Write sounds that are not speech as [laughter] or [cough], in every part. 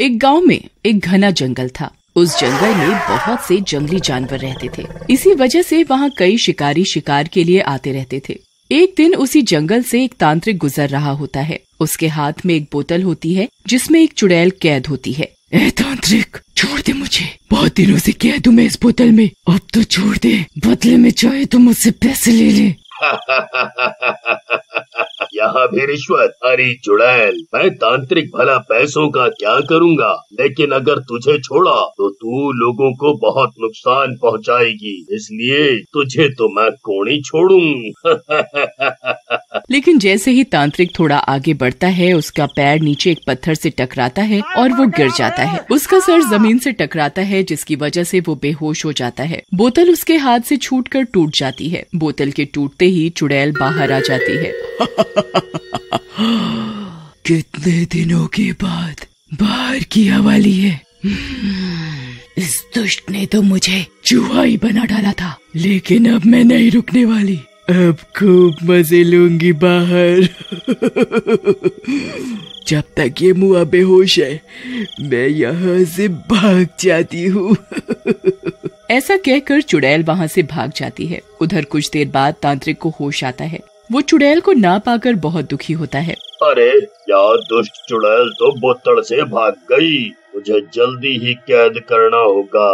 एक गांव में एक घना जंगल था उस जंगल में बहुत से जंगली जानवर रहते थे इसी वजह से वहाँ कई शिकारी शिकार के लिए आते रहते थे एक दिन उसी जंगल से एक तांत्रिक गुजर रहा होता है उसके हाथ में एक बोतल होती है जिसमें एक चुड़ैल कैद होती है ए तांत्रिक छोड़ दे मुझे बहुत दिनों से कैद हूँ मैं इस बोतल में अब तो छोड़ दे बदले में चाहे तो मुझसे पैसे ले ले [laughs] यहाँ भी रिश्वत अरे चुड़ैल मैं तांत्रिक भला पैसों का क्या करूँगा लेकिन अगर तुझे छोड़ा तो तू लोगों को बहुत नुकसान पहुँचाएगी इसलिए तुझे तो मैं कोणी छोड़ू [laughs] लेकिन जैसे ही तांत्रिक थोड़ा आगे बढ़ता है उसका पैर नीचे एक पत्थर से टकराता है और वो गिर जाता है उसका सर जमीन से टकराता है जिसकी वजह से वो बेहोश हो जाता है बोतल उसके हाथ से कर टूट जाती है बोतल के टूटते ही चुड़ैल बाहर आ जाती है [laughs] कितने दिनों के बाद बाहर की हवाली है इस दुष्ट ने तो मुझे चूहा ही बना डाला था लेकिन अब मैं नहीं रुकने वाली अब खूब मजे लूंगी बाहर जब तक ये मुआ बेहोश है मैं यहाँ से भाग जाती हूँ ऐसा कहकर चुड़ैल वहाँ से भाग जाती है उधर कुछ देर बाद तांत्रिक को होश आता है वो चुड़ैल को ना पाकर बहुत दुखी होता है अरे यार दुष्ट चुड़ैल तो बोतल से भाग गई मुझे जल्दी ही कैद करना होगा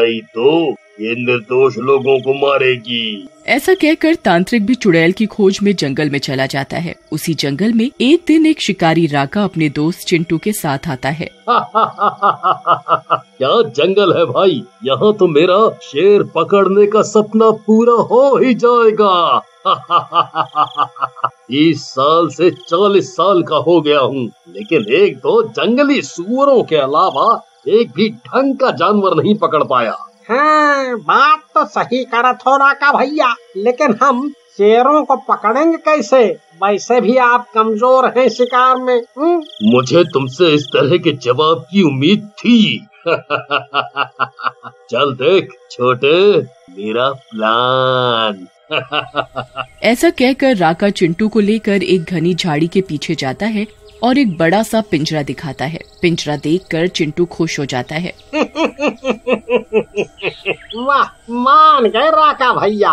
नहीं तो ये निर्दोष लोगों को मारेगी ऐसा कहकर तांत्रिक भी चुड़ैल की खोज में जंगल में चला जाता है उसी जंगल में एक दिन एक शिकारी राका अपने दोस्त चिंटू के साथ आता है [laughs] क्या जंगल है भाई यहाँ तो मेरा शेर पकड़ने का सपना पूरा हो ही जाएगा [laughs] तीस साल से चालीस साल का हो गया हूँ लेकिन एक दो जंगली सुअरों के अलावा एक भी ढंग का जानवर नहीं पकड़ पाया हाँ बात तो सही करत हो राका भैया लेकिन हम शेरों को पकड़ेंगे कैसे वैसे भी आप कमजोर हैं शिकार में हुँ? हम्म? मुझे तुमसे इस तरह के जवाब की उम्मीद थी [laughs] चल देख छोटे मेरा प्लान ऐसा कहकर राका चिंटू को लेकर एक घनी झाड़ी के पीछे जाता है और एक बड़ा सा पिंजरा दिखाता है पिंजरा देखकर चिंटू खुश हो जाता है वाह मान गए राका भैया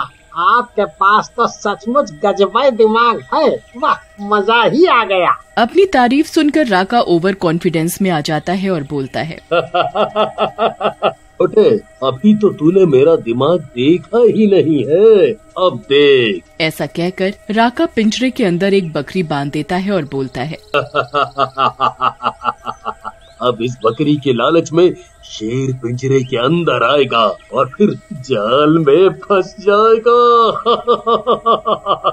आपके पास तो सचमुच गजब दिमाग है वाह मजा ही आ गया अपनी तारीफ सुनकर राका ओवर कॉन्फिडेंस में आ जाता है और बोलता है [laughs] छोटे अभी तो तूने मेरा दिमाग देखा ही नहीं है अब देख ऐसा कहकर राका पिंजरे के अंदर एक बकरी बांध देता है और बोलता है [laughs] अब इस बकरी के लालच में शेर पिंजरे के अंदर आएगा और फिर जाल में फंस जाएगा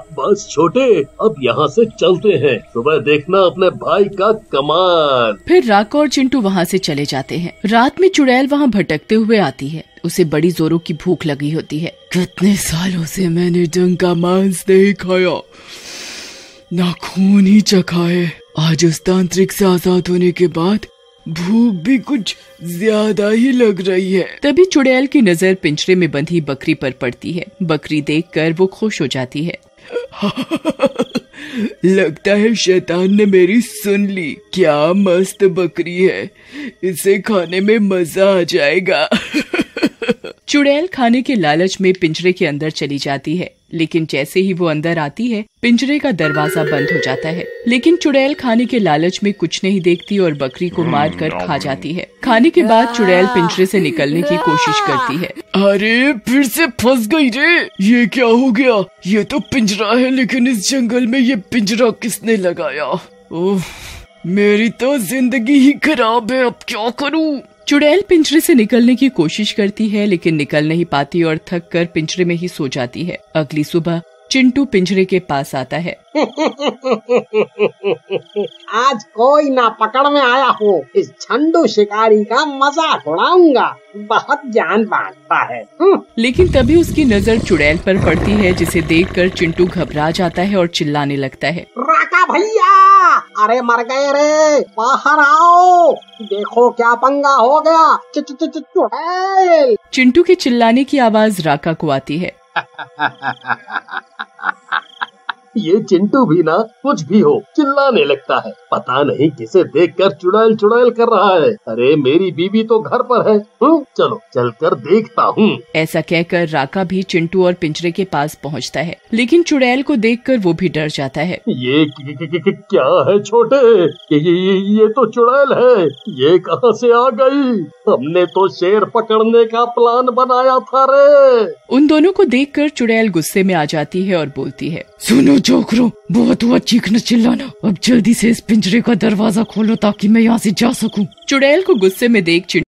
[laughs] बस छोटे अब यहाँ से चलते हैं सुबह देखना अपने भाई का कमाल फिर राका और चिंटू वहाँ से चले जाते हैं रात में चुड़ैल वहाँ भटकते हुए आती है उसे बड़ी जोरों की भूख लगी होती है कितने सालों से मैंने जंग का मांस नहीं खाया ना खून ही चखाए आज उस तांत्रिक से आजाद होने के बाद भूख भी कुछ ज्यादा ही लग रही है तभी चुड़ैल की नजर पिंजरे में बंधी बकरी पर पड़ती है बकरी देखकर वो खुश हो जाती है [laughs] लगता है शैतान ने मेरी सुन ली क्या मस्त बकरी है इसे खाने में मजा आ जाएगा [laughs] चुड़ैल खाने के लालच में पिंजरे के अंदर चली जाती है लेकिन जैसे ही वो अंदर आती है पिंजरे का दरवाजा बंद हो जाता है लेकिन चुड़ैल खाने के लालच में कुछ नहीं देखती और बकरी को hmm, मार कर hmm, खा hmm. जाती है खाने के बाद चुड़ैल पिंजरे से निकलने की कोशिश करती है अरे फिर से फंस गई रे ये क्या हो गया ये तो पिंजरा है लेकिन इस जंगल में ये पिंजरा किसने लगाया ओह मेरी तो जिंदगी ही खराब है अब क्या करूँ चुड़ैल पिंजरे से निकलने की कोशिश करती है लेकिन निकल नहीं पाती और थक कर पिंजरे में ही सो जाती है अगली सुबह चिंटू पिंजरे के पास आता है [laughs] आज कोई ना पकड़ में आया हो इस झंडू शिकारी का मजाक उड़ाऊंगा बहुत जान बांटता है हम्म। लेकिन तभी उसकी नजर चुड़ैल पर पड़ती है जिसे देखकर चिंटू घबरा जाता है और चिल्लाने लगता है भैया भैया अरे मर गए रे बाहर आओ देखो क्या पंगा हो गया चु, चिंटू के चिल्लाने की आवाज राका को आती है [laughs] ये चिंटू भी ना कुछ भी हो चिल्लाने लगता है पता नहीं किसे देखकर चुड़ैल चुड़ैल कर रहा है अरे मेरी बीवी तो घर पर है हुँ? हम्म, चलो चल कर देखता हूँ ऐसा कहकर राका भी चिंटू और पिंजरे के पास पहुँचता है लेकिन चुड़ैल को देख कर वो भी डर जाता है ये क्या है छोटे ये, ये तो चुड़ैल है ये कहाँ से आ गई हमने तो शेर पकड़ने का प्लान बनाया था रे उन दोनों को देखकर चुड़ैल गुस्से में आ जाती है और बोलती है सुनो जोकरो बहुत हुआ चीखना चिल्लाना अब जल्दी से इस पिंजरे का दरवाजा खोलो ताकि मैं यहाँ से जा सकूं। चुड़ैल को गुस्से में देख चिड़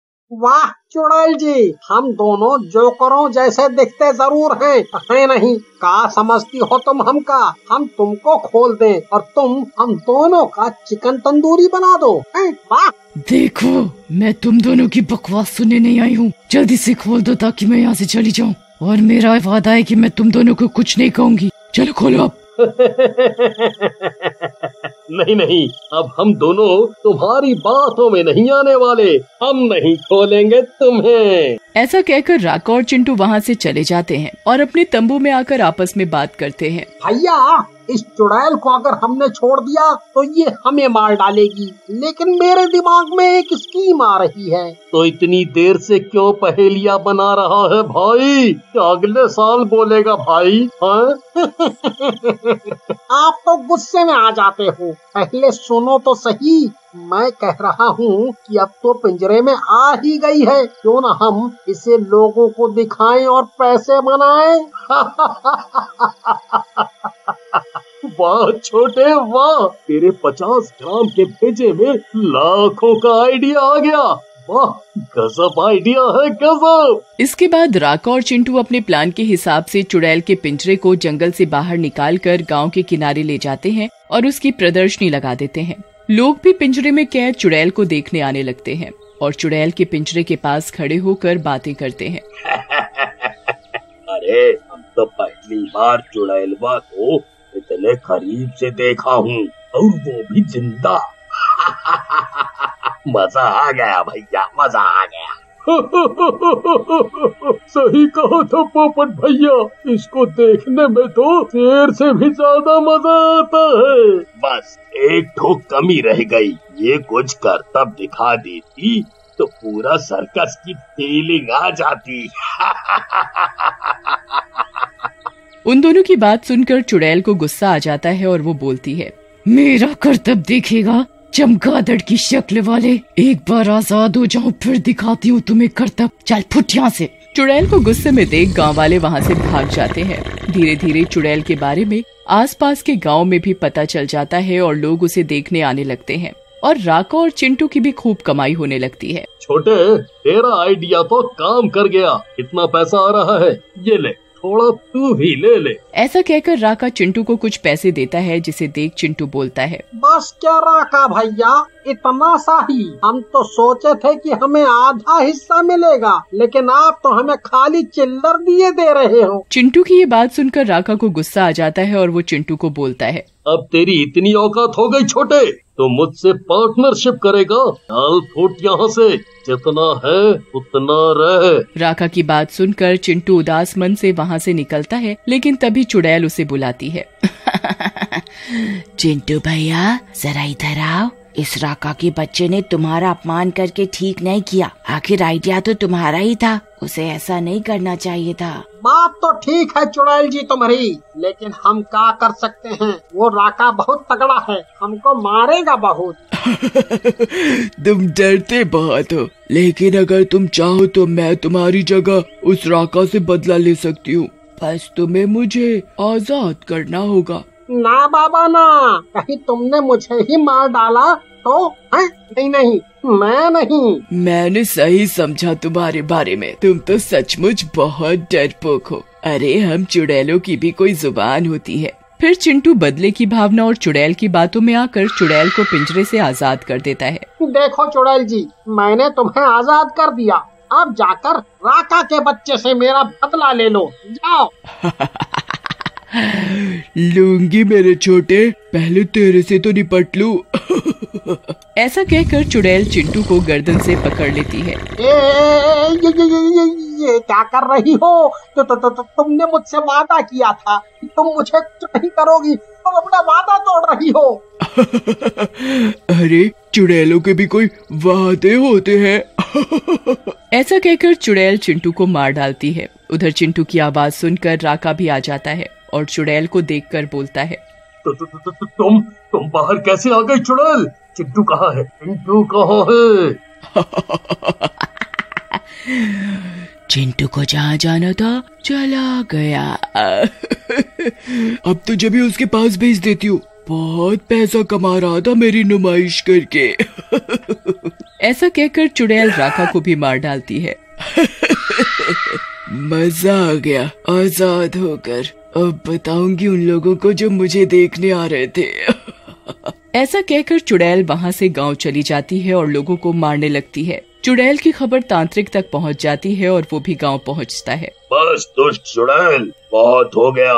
वाह चुड़ैल जी हम दोनों जोकरों जैसे दिखते जरूर हैं है नहीं का समझती हो तुम हमका हम तुमको खोल दें और तुम हम दोनों का चिकन तंदूरी बना दो हैं वाह देखो मैं तुम दोनों की बकवास सुनने नहीं आई हूँ जल्दी से खोल दो ताकि मैं यहाँ से चली जाऊँ और मेरा वादा है कि मैं तुम दोनों को कुछ नहीं कहूँगी चलो खोलो अब नहीं नहीं अब हम दोनों तुम्हारी बातों में नहीं आने वाले हम नहीं खोलेंगे तुम्हें ऐसा कहकर राका और चिंटू वहाँ से चले जाते हैं और अपने तंबू में आकर आपस में बात करते हैं भैया इस चुड़ैल को अगर हमने छोड़ दिया तो ये हमें मार डालेगी लेकिन मेरे दिमाग में एक स्कीम आ रही है तो इतनी देर से क्यों पहेलिया बना रहा है भाई अगले साल बोलेगा भाई हाँ? [laughs] आप तो गुस्से में आ जाते हो पहले सुनो तो सही मैं कह रहा हूँ कि अब तो पिंजरे में आ ही गई है क्यों ना हम इसे लोगों को दिखाएं और पैसे बनाए [laughs] वाह छोटे वाह तेरे पचास ग्राम के भेजे में लाखों का आइडिया आ गया वाह गजब आइडिया है गजब इसके बाद राका और चिंटू अपने प्लान के हिसाब से चुड़ैल के पिंजरे को जंगल से बाहर निकालकर गांव के किनारे ले जाते हैं और उसकी प्रदर्शनी लगा देते हैं लोग भी पिंजरे में कैद चुड़ैल को देखने आने लगते हैं और चुड़ैल के पिंजरे के पास खड़े होकर बातें करते हैं [laughs] अरे हम तो पहली बार चुड़ैलवा को इतने करीब से देखा हूँ और वो भी जिंदा [laughs] मजा आ गया भैया मजा आ गया [laughs] सही कहा था पोपट भैया इसको देखने में तो शेर से भी ज्यादा मजा आता है बस एक ठोक कमी रह गई ये कुछ करतब दिखा देती तो पूरा सर्कस की फीलिंग आ जाती [laughs] उन दोनों की बात सुनकर चुड़ैल को गुस्सा आ जाता है और वो बोलती है मेरा करतब देखेगा चमगादड़ की शक्ल वाले एक बार आजाद हो जाओ फिर दिखाती हूँ तुम्हें करतब चल फुट यहाँ से चुड़ैल को गुस्से में देख गांव वाले वहाँ से भाग जाते हैं धीरे धीरे चुड़ैल के बारे में आसपास के गांव में भी पता चल जाता है और लोग उसे देखने आने लगते हैं और राको और चिंटू की भी खूब कमाई होने लगती है छोटे तेरा आइडिया तो काम कर गया इतना पैसा आ रहा है ये ले थोड़ा तू भी ले ले ऐसा कहकर राका चिंटू को कुछ पैसे देता है जिसे देख चिंटू बोलता है बस क्या राका भैया इतना सा ही हम तो सोचे थे कि हमें आधा हिस्सा मिलेगा लेकिन आप तो हमें खाली चिल्लर दिए दे रहे हो चिंटू की ये बात सुनकर राका को गुस्सा आ जाता है और वो चिंटू को बोलता है अब तेरी इतनी औकात हो गई छोटे तो मुझसे पार्टनरशिप करेगा डाल फूट यहाँ से जितना है उतना रह राखा की बात सुनकर चिंटू उदास मन से वहाँ से निकलता है लेकिन तभी चुड़ैल उसे बुलाती है [laughs] चिंटू भैया जरा इधर आओ इस राका के बच्चे ने तुम्हारा अपमान करके ठीक नहीं किया आखिर आइडिया तो तुम्हारा ही था उसे ऐसा नहीं करना चाहिए था बात तो ठीक है चुड़ैल जी तुम्हारी लेकिन हम क्या कर सकते हैं वो राका बहुत तगड़ा है हमको मारेगा बहुत [laughs] तुम डरते बहुत हो लेकिन अगर तुम चाहो तो मैं तुम्हारी जगह उस राका से बदला ले सकती हूँ बस तुम्हें मुझे आजाद करना होगा ना बाबा ना कहीं तुमने मुझे ही मार डाला तो है? नहीं नहीं मैं नहीं मैंने सही समझा तुम्हारे बारे में तुम तो सचमुच बहुत डरपोक हो अरे हम चुड़ैलों की भी कोई जुबान होती है फिर चिंटू बदले की भावना और चुड़ैल की बातों में आकर चुड़ैल को पिंजरे से आजाद कर देता है देखो चुड़ैल जी मैंने तुम्हें आजाद कर दिया अब जाकर राका के बच्चे से मेरा बदला ले लो जाओ लूंगी मेरे छोटे पहले तेरे से तो निपट लू [laughs] ऐसा कहकर चुड़ैल चिंटू को गर्दन से पकड़ लेती है ये, ये, ये, ये, क्या कर रही हो तो, तो, तो, तो तुमने मुझसे वादा किया था तुम मुझे नहीं करोगी तुम अपना वादा तोड़ रही हो [laughs] अरे चुड़ैलों के भी कोई वादे होते हैं [laughs] ऐसा कहकर चुड़ैल चिंटू को मार डालती है उधर चिंटू की आवाज सुनकर राका भी आ जाता है और चुड़ैल को देखकर बोलता है तो, तो, तो, तो तो, तुम तुम बाहर कैसे आ गए चुड़ैल चिंटू कहाँ है चिंटू कहाँ है [laughs] चिंटू को जहाँ जाना था चला गया अब तो जब भी उसके पास भेज देती हूँ बहुत पैसा कमा रहा था मेरी नुमाइश करके ऐसा कहकर चुड़ैल राखा को भी मार डालती है [laughs] मजा आ गया आजाद होकर अब बताऊंगी उन लोगों को जो मुझे देखने आ रहे थे ऐसा कहकर चुड़ैल वहाँ से गांव चली जाती है और लोगों को मारने लगती है चुड़ैल की खबर तांत्रिक तक पहुंच जाती है और वो भी गांव पहुंचता है बस दुष्ट चुड़ैल बहुत हो गया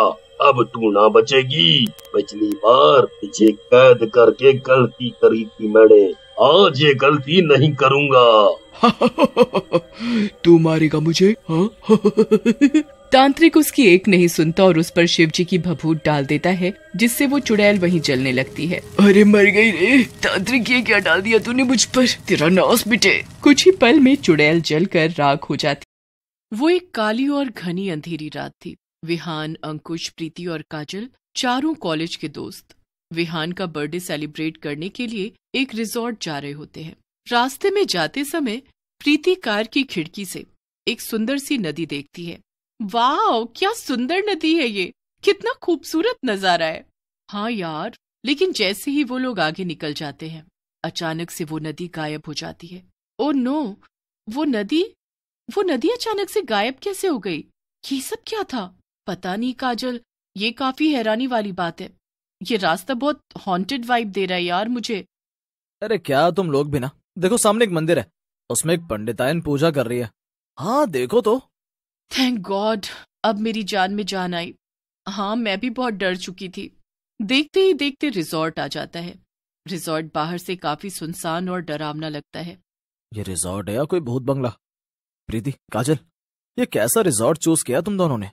अब तू ना बचेगी पिछली बार तुझे कैद करके गलती करी थी मैंने आज ये गलती नहीं करूँगा [laughs] तू मारेगा मुझे हाँ? [laughs] तांत्रिक उसकी एक नहीं सुनता और उस पर शिव जी की भभूत डाल देता है जिससे वो चुड़ैल वहीं जलने लगती है अरे मर गई रे तांत्रिक ये क्या डाल दिया तूने मुझ पर तेरा नाश मिटे कुछ ही पल में चुड़ैल जल कर राख हो जाती वो एक काली और घनी अंधेरी रात थी विहान अंकुश प्रीति और काजल चारों कॉलेज के दोस्त विहान का बर्थडे सेलिब्रेट करने के लिए एक रिजॉर्ट जा रहे होते हैं रास्ते में जाते समय प्रीति कार की खिड़की से एक सुंदर सी नदी देखती है वाह क्या सुंदर नदी है ये कितना खूबसूरत नजारा है हाँ यार लेकिन जैसे ही वो लोग आगे निकल जाते हैं अचानक से वो नदी गायब हो जाती है ओ नो वो नदी वो नदी अचानक से गायब कैसे हो गई ये सब क्या था पता नहीं काजल ये काफी हैरानी वाली बात है ये रास्ता बहुत हॉन्टेड वाइब दे रहा है यार मुझे अरे क्या तुम लोग भी ना देखो सामने एक मंदिर है उसमें एक पंडितायन पूजा कर रही है हाँ देखो तो थैंक गॉड अब मेरी जान में जान आई हाँ मैं भी बहुत डर चुकी थी देखते ही देखते रिजॉर्ट आ जाता है रिजॉर्ट बाहर से काफी सुनसान और डरावना लगता है ये रिजॉर्ट है या कोई भूत बंगला प्रीति काजल ये कैसा रिजॉर्ट चूज किया तुम दोनों ने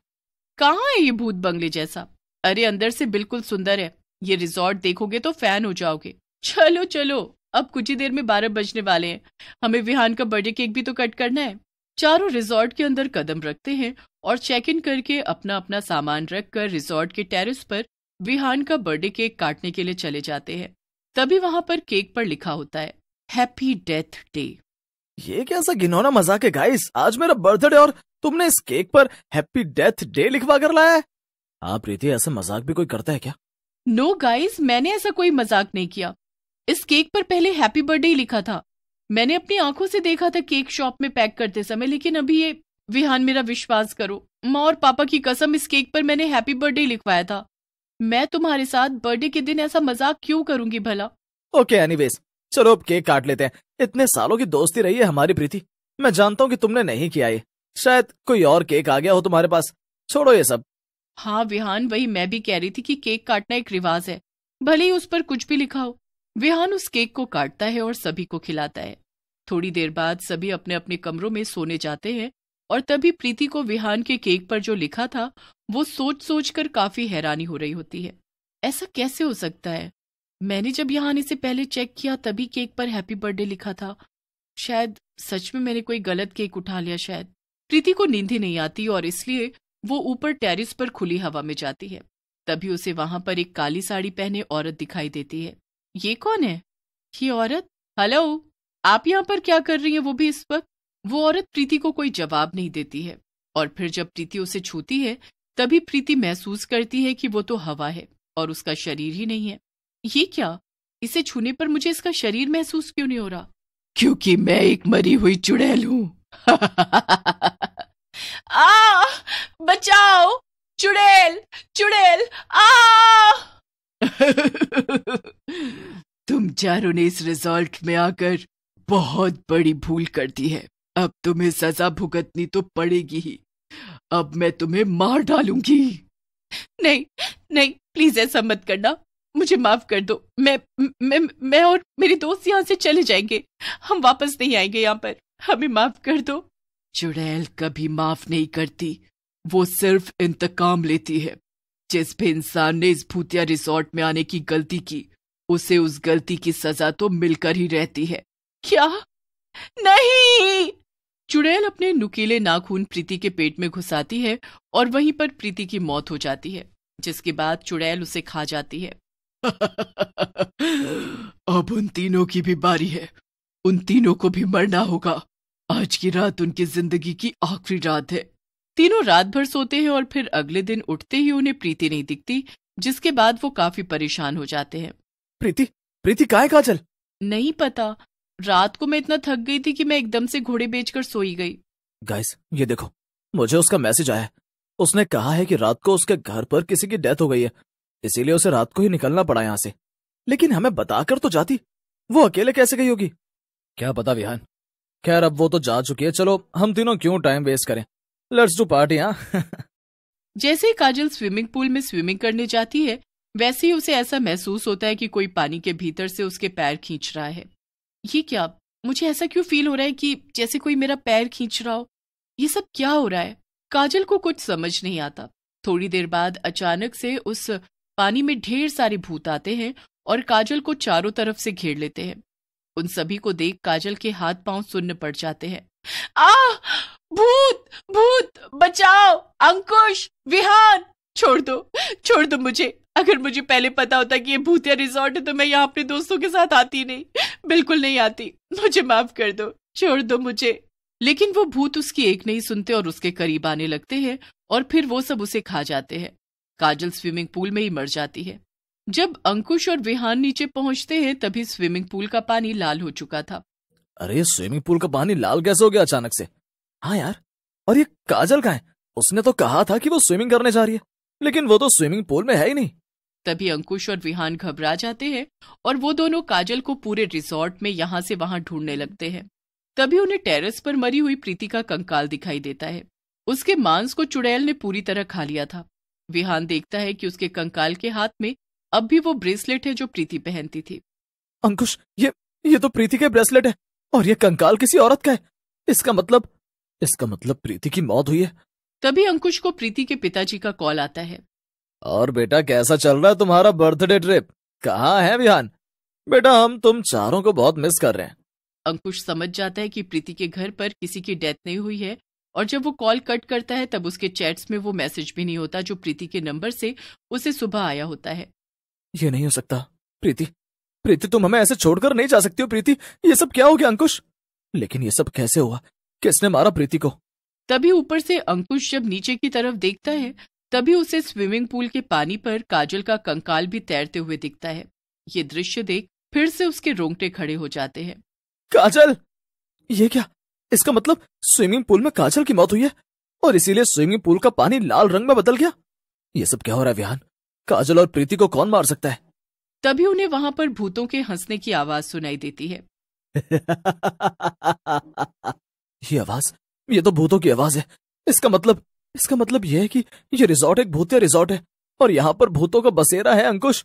कहाँ है ये भूत बंगले जैसा अरे अंदर से बिल्कुल सुंदर है ये रिजॉर्ट देखोगे तो फैन हो जाओगे चलो चलो अब कुछ ही देर में बारह बजने वाले हैं हमें विहान का बर्थडे केक भी तो कट करना है चारों रिजॉर्ट के अंदर कदम रखते हैं और चेक इन करके अपना अपना सामान रखकर रिजॉर्ट के टेरेस पर विहान का बर्थडे केक काटने के लिए चले जाते हैं तभी वहां पर केक पर लिखा होता है हैप्पी डेथ डे ये कैसा घिनौना मजाक है गाइस आज मेरा बर्थडे और तुमने इस केक पर हैप्पी डेथ डे लिखवा कर लाया है आप हाँ, प्रीति ऐसा मजाक भी कोई करता है क्या नो no, गाइस मैंने ऐसा कोई मजाक नहीं किया इस केक पर पहले हैप्पी बर्थडे लिखा था मैंने अपनी आंखों से देखा था केक शॉप में पैक करते समय लेकिन अभी ये विहान मेरा विश्वास करो माँ और पापा की कसम इस केक पर मैंने हैप्पी बर्थडे लिखवाया था मैं तुम्हारे साथ बर्थडे के दिन ऐसा मजाक क्यों करूंगी भला ओके एनीवेज चलो अब केक काट लेते हैं इतने सालों की दोस्ती रही है हमारी प्रीति मैं जानता हूँ कि तुमने नहीं किया ये शायद कोई और केक आ गया हो तुम्हारे पास छोड़ो ये सब हाँ विहान वही मैं भी कह रही थी कि केक काटना एक रिवाज है भले ही उस पर कुछ भी लिखा हो विहान उस केक को काटता है और सभी को खिलाता है थोड़ी देर बाद सभी अपने अपने कमरों में सोने जाते हैं और तभी प्रीति को विहान के केक पर जो लिखा था वो सोच सोच कर काफी हैरानी हो रही होती है ऐसा कैसे हो सकता है मैंने जब यहान इसे पहले चेक किया तभी केक पर हैप्पी बर्थडे लिखा था शायद सच में मैंने कोई गलत केक उठा लिया शायद प्रीति को नींद ही नहीं आती और इसलिए वो ऊपर टेरिस पर खुली हवा में जाती है तभी उसे वहां पर एक काली साड़ी पहने औरत दिखाई देती है ये कौन है ये औरत हेलो आप यहाँ पर क्या कर रही हैं वो भी इस वक्त वो औरत प्रीति को कोई जवाब नहीं देती है और फिर जब प्रीति उसे छूती है तभी प्रीति महसूस करती है कि वो तो हवा है और उसका शरीर ही नहीं है ये क्या इसे छूने पर मुझे इसका शरीर महसूस क्यों नहीं हो रहा क्योंकि मैं एक मरी हुई चुड़ैल हूँ [laughs] आ बचाओ चुड़ैल चुड़ैल आ [laughs] तुम चारों ने इस रिजॉर्ट में आकर बहुत बड़ी भूल कर दी है अब तुम्हें सजा भुगतनी तो पड़ेगी ही अब मैं तुम्हें मार डालूंगी नहीं नहीं प्लीज ऐसा मत करना मुझे माफ कर दो मैं मैं मैं और मेरे दोस्त यहाँ से चले जाएंगे हम वापस नहीं आएंगे यहाँ पर हमें माफ कर दो चुड़ैल कभी माफ नहीं करती वो सिर्फ इंतकाम लेती है जिस भी इंसान ने इस भूतिया रिसोर्ट में आने की गलती की उसे उस गलती की सजा तो मिलकर ही रहती है क्या नहीं चुड़ैल अपने नुकीले नाखून प्रीति के पेट में घुसाती है और वहीं पर प्रीति की मौत हो जाती है जिसके बाद चुड़ैल उसे खा जाती है [laughs] अब उन तीनों की भी बारी है उन तीनों को भी मरना होगा आज की रात उनकी जिंदगी की आखिरी रात है तीनों रात भर सोते हैं और फिर अगले दिन उठते ही उन्हें प्रीति नहीं दिखती जिसके बाद वो काफी परेशान हो जाते हैं प्रीति प्रीति काय काजल नहीं पता रात को मैं इतना थक गई थी कि मैं एकदम से घोड़े बेचकर सोई गई गाइस ये देखो मुझे उसका मैसेज आया उसने कहा है कि रात को उसके घर पर किसी की डेथ हो गई है इसीलिए उसे रात को ही निकलना पड़ा यहाँ से लेकिन हमें बताकर तो जाती वो अकेले कैसे गई होगी क्या पता विहान खैर अब वो तो जा चुकी है चलो हम तीनों क्यों टाइम वेस्ट करें लेट्स डू पार्टी हाँ जैसे ही काजल स्विमिंग पूल में स्विमिंग करने जाती है वैसे ही उसे ऐसा महसूस होता है कि कोई पानी के भीतर से उसके पैर खींच रहा है ये क्या मुझे ऐसा क्यों फील हो रहा है कि जैसे कोई मेरा पैर खींच रहा हो ये सब क्या हो रहा है काजल को कुछ समझ नहीं आता थोड़ी देर बाद अचानक से उस पानी में ढेर सारे भूत आते हैं और काजल को चारों तरफ से घेर लेते हैं उन सभी को देख काजल के हाथ पांव सुन्न पड़ जाते हैं आ भूत भूत बचाओ अंकुश विहान छोड़ दो छोड़ दो मुझे अगर मुझे पहले पता होता कि ये भूतिया रिजॉर्ट है तो मैं यहाँ अपने दोस्तों के साथ आती नहीं बिल्कुल नहीं आती मुझे माफ कर दो छोड़ दो मुझे लेकिन वो भूत उसकी एक नहीं सुनते और उसके करीब आने लगते हैं और फिर वो सब उसे खा जाते हैं काजल स्विमिंग पूल में ही मर जाती है जब अंकुश और विहान नीचे पहुंचते हैं तभी स्विमिंग पूल का पानी लाल हो चुका था अरे स्विमिंग पूल का पानी लाल कैसे हो गया अचानक से हाँ यार और ये काजल का है उसने तो कहा था कि वो स्विमिंग करने जा रही है लेकिन वो तो स्विमिंग पूल में है ही नहीं तभी अंकुश और विहान घबरा जाते हैं और वो दोनों काजल को पूरे रिसोर्ट में यहाँ से वहाँ ढूंढने लगते हैं तभी उन्हें टेरेस पर मरी हुई प्रीति का कंकाल दिखाई देता है उसके मांस को चुड़ैल ने पूरी तरह खा लिया था विहान देखता है कि उसके कंकाल के हाथ में अब भी वो ब्रेसलेट है जो प्रीति पहनती थी अंकुश ये ये तो प्रीति के ब्रेसलेट है और ये कंकाल किसी औरत का है इसका मतलब इसका मतलब प्रीति की मौत हुई है तभी अंकुश को प्रीति के पिताजी का कॉल आता है और बेटा कैसा चल रहा है तुम्हारा बर्थडे ट्रिप कहा है विहान बेटा हम तुम चारों को बहुत मिस कर रहे हैं अंकुश समझ जाता है कि प्रीति के घर पर किसी की डेथ नहीं हुई है और जब वो कॉल कट करता है तब उसके चैट्स में वो मैसेज भी नहीं होता जो प्रीति के नंबर से उसे सुबह आया होता है ये नहीं हो सकता प्रीति प्रीति तुम हमें ऐसे छोड़कर नहीं जा सकती हो प्रीति ये सब क्या हो गया अंकुश लेकिन ये सब कैसे हुआ किसने मारा प्रीति को तभी ऊपर से अंकुश जब नीचे की तरफ देखता है तभी उसे स्विमिंग पूल के पानी पर काजल का कंकाल भी तैरते हुए दिखता है ये दृश्य देख फिर से उसके रोंगटे खड़े हो जाते हैं काजल ये क्या इसका मतलब स्विमिंग पूल में काजल की मौत हुई है और इसीलिए स्विमिंग पूल का पानी लाल रंग में बदल गया ये सब क्या हो रहा है विहान काजल और प्रीति को कौन मार सकता है तभी उन्हें वहां पर भूतों के हंसने की आवाज सुनाई देती है [laughs] ये आवाज ये तो भूतों की आवाज है इसका मतलब इसका मतलब यह है कि ये रिजॉर्ट एक भूतिया रिजॉर्ट है और यहाँ पर भूतों का बसेरा है अंकुश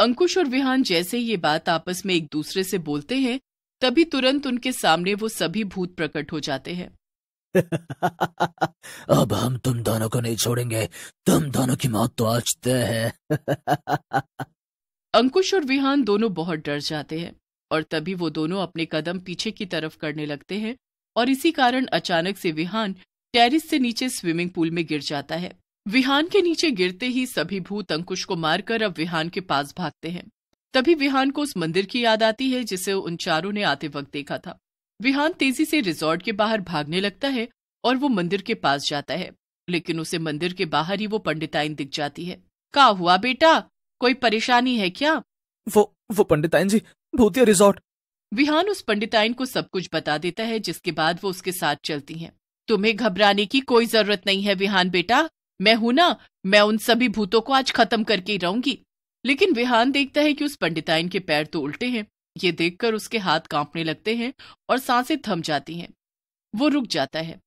अंकुश और विहान जैसे ये बात आपस में एक दूसरे से बोलते हैं तभी तुरंत उनके सामने वो सभी भूत प्रकट हो जाते हैं [laughs] अब हम तुम दोनों को नहीं छोड़ेंगे तुम दोनों की मौत तो आज तय है [laughs] अंकुश और विहान दोनों बहुत डर जाते हैं और तभी वो दोनों अपने कदम पीछे की तरफ करने लगते हैं और इसी कारण अचानक से विहान टेरिस से नीचे स्विमिंग पूल में गिर जाता है विहान के नीचे गिरते ही सभी भूत अंकुश को मारकर अब विहान के पास भागते हैं तभी विहान को उस मंदिर की याद आती है जिसे उन चारों ने आते वक्त देखा था विहान तेजी से रिजॉर्ट के बाहर भागने लगता है और वो मंदिर के पास जाता है लेकिन उसे मंदिर के बाहर ही वो पंडिताइन दिख जाती है का हुआ बेटा कोई परेशानी है क्या वो वो पंडिताइन जी भूतिया रिजॉर्ट विहान उस पंडिताइन को सब कुछ बता देता है जिसके बाद वो उसके साथ चलती हैं। तुम्हें घबराने की कोई जरूरत नहीं है विहान बेटा मैं हूं ना मैं उन सभी भूतों को आज खत्म करके ही रहूंगी लेकिन विहान देखता है कि उस पंडिताइन के पैर तो उल्टे हैं ये देखकर उसके हाथ कांपने लगते हैं और सांसें थम जाती हैं वो रुक जाता है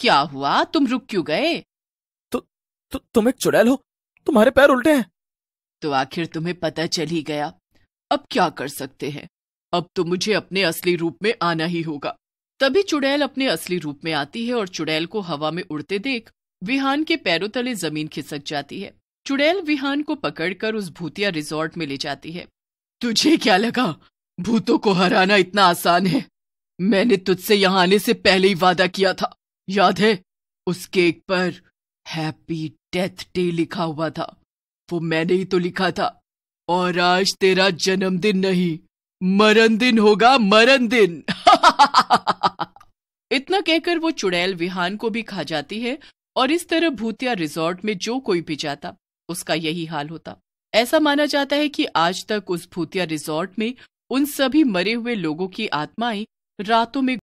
क्या हुआ तुम रुक क्यों गए तु, तु, तुम एक चुड़ैल हो तुम्हारे पैर उल्टे हैं तो आखिर तुम्हें पता चल ही गया अब क्या कर सकते हैं अब तो मुझे अपने असली रूप में आना ही होगा तभी चुड़ैल अपने असली रूप में आती है और चुड़ैल को हवा में उड़ते देख विहान के पैरों तले जमीन खिसक जाती है चुड़ैल विहान को पकड़कर उस भूतिया रिजॉर्ट में ले जाती है तुझे क्या लगा भूतों को हराना इतना आसान है मैंने तुझसे यहाँ आने से पहले ही वादा किया था याद है उस केक पर हैप्पी डेथ डे लिखा हुआ था वो मैंने ही तो लिखा था और आज तेरा जन्मदिन नहीं मरण दिन होगा मरण दिन [laughs] इतना कहकर वो चुड़ैल विहान को भी खा जाती है और इस तरह भूतिया रिजॉर्ट में जो कोई भी जाता उसका यही हाल होता ऐसा माना जाता है कि आज तक उस भूतिया रिजॉर्ट में उन सभी मरे हुए लोगों की आत्माएं रातों में